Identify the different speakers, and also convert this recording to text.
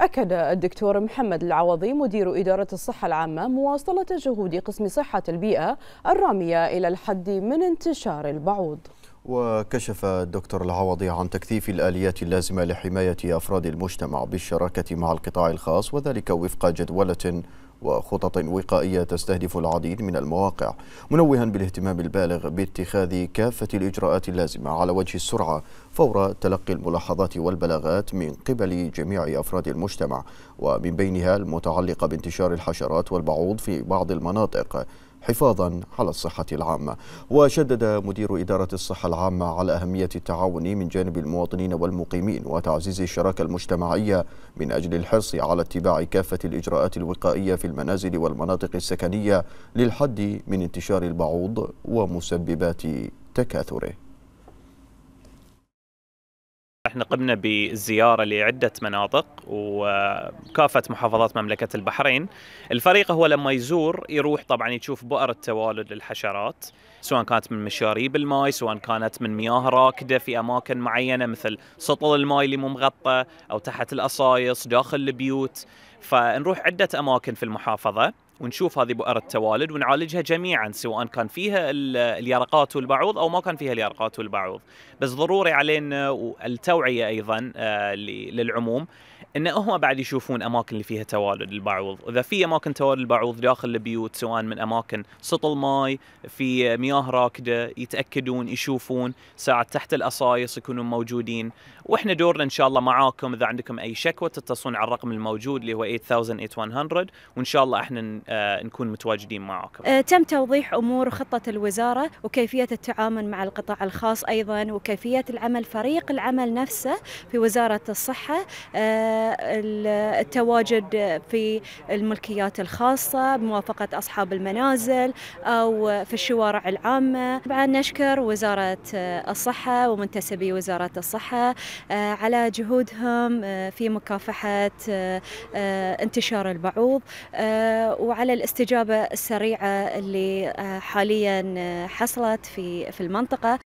Speaker 1: أكد الدكتور محمد العوضي مدير إدارة
Speaker 2: الصحة العامة مواصلة جهود قسم صحة البيئة الرامية إلى الحد من انتشار البعوض
Speaker 1: وكشف الدكتور العوضي عن تكثيف الآليات اللازمة لحماية أفراد المجتمع بالشراكة مع القطاع الخاص وذلك وفق جدولة وخطط وقائية تستهدف العديد من المواقع منوها بالاهتمام البالغ باتخاذ كافة الإجراءات اللازمة على وجه السرعة فور تلقي الملاحظات والبلاغات من قبل جميع أفراد المجتمع ومن بينها المتعلقة بانتشار الحشرات والبعوض في بعض المناطق حفاظا على الصحة العامة وشدد مدير إدارة الصحة العامة على أهمية التعاون من جانب المواطنين والمقيمين وتعزيز الشراكة المجتمعية من أجل الحرص على اتباع كافة الإجراءات الوقائية في المنازل والمناطق السكنية للحد من انتشار البعوض ومسببات تكاثره
Speaker 3: احنا قمنا بزيارة لعدة مناطق وكافة محافظات مملكة البحرين الفريق هو لما يزور يروح طبعا يشوف بؤر التوالد للحشرات سواء كانت من مشاريب الماي سواء كانت من مياه راكدة في أماكن معينة مثل سطل الماي اللي مو مغطى أو تحت الأصايص داخل البيوت فنروح عدة أماكن في المحافظة ونشوف هذه بؤر التوالد ونعالجها جميعا سواء كان فيها اليرقات والبعوض او ما كان فيها اليرقات والبعوض بس ضروري علينا والتوعيه ايضا آه، للعموم ان هم بعد يشوفون اماكن اللي فيها توالد البعوض اذا في اماكن توالد البعوض داخل البيوت سواء من اماكن سطل ماي في مياه راكده يتاكدون يشوفون ساعات تحت الاصايص يكونون موجودين واحنا دورنا ان شاء الله معاكم اذا عندكم اي شكوى تتصلون على الرقم الموجود اللي هو 8800 وان شاء الله احنا آه، نكون متواجدين معاكم
Speaker 2: آه، تم توضيح أمور خطة الوزارة وكيفية التعامل مع القطاع الخاص أيضا وكيفية العمل فريق العمل نفسه في وزارة الصحة آه، التواجد في الملكيات الخاصة بموافقة أصحاب المنازل أو في الشوارع العامة طبعا نشكر وزارة الصحة ومنتسبي وزارة الصحة على جهودهم في مكافحة انتشار البعوض وعلى وعلى الاستجابة السريعة اللي آه، حاليا آه، حصلت
Speaker 1: في في المنطقة